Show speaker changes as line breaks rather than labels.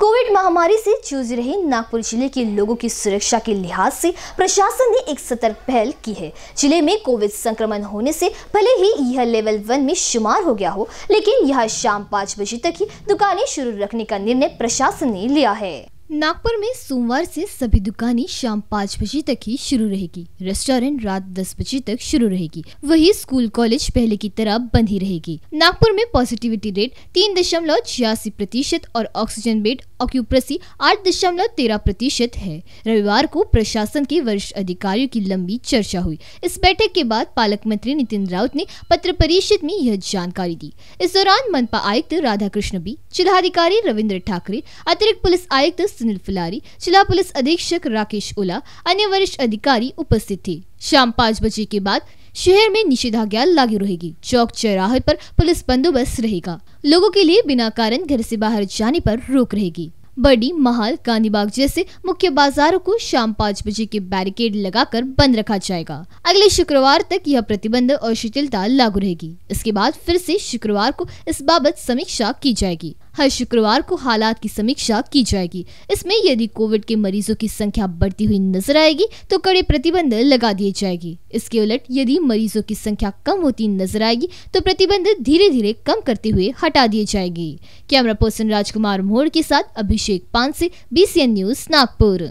Covid महामारी से जूझ रहे नागपुर जिले के लोगों की सुरक्षा के लिहाज से प्रशासन ने एक सतर्क पहल की है जिले में कोविड संक्रमण होने से भले ही यह लेवल वन में शुमार हो गया हो लेकिन यह शाम पाँच बजे तक ही दुकानें शुरू रखने का निर्णय प्रशासन ने लिया है नागपुर में सोमवार से सभी दुकानें शाम पाँच बजे तक ही शुरू रहेगी रेस्टोरेंट रात दस बजे तक शुरू रहेगी वही स्कूल कॉलेज पहले की तरह बंद ही रहेगी नागपुर में पॉजिटिविटी रेट तीन दशमलव छियासी प्रतिशत और ऑक्सीजन बेड ऑक्यूप्रेसी आठ दशमलव तेरह प्रतिशत है रविवार को प्रशासन के वरिष्ठ अधिकारियों की लंबी चर्चा हुई इस बैठक के बाद पालक मंत्री नितिन राउत ने पत्र परिषद में यह जानकारी दी इस दौरान मनपा आयुक्त राधा कृष्ण भी जिलाधिकारी रविन्द्र ठाकरे अतिरिक्त पुलिस आयुक्त सुनील फुलारी जिला पुलिस अधीक्षक राकेश ओला अन्य वरिष्ठ अधिकारी उपस्थित थे शाम पाँच बजे के बाद शहर में निषेधाज्ञा लागू रहेगी चौक चौराहे पर पुलिस बंदोबस्त रहेगा लोगों के लिए बिना कारण घर से बाहर जाने पर रोक रहेगी बड़ी महाल गांधीबाग जैसे मुख्य बाजारों को शाम पाँच बजे के बैरिकेड लगाकर बंद रखा जाएगा अगले शुक्रवार तक यह प्रतिबंध और शिथिलता लागू रहेगी इसके बाद फिर से शुक्रवार को इस बाबत समीक्षा की जाएगी हर शुक्रवार को हालात की समीक्षा की जाएगी इसमें यदि कोविड के मरीजों की संख्या बढ़ती हुई नजर आएगी तो कड़े प्रतिबंध लगा दिए जाएगी इसके उलट यदि मरीजों की संख्या कम होती नजर आएगी तो प्रतिबंध धीरे धीरे कम करते हुए हटा दिए जाएंगे कैमरा पर्सन राजकुमार मोड़ के साथ अभिषेक पान से बीसीएन न्यूज नागपुर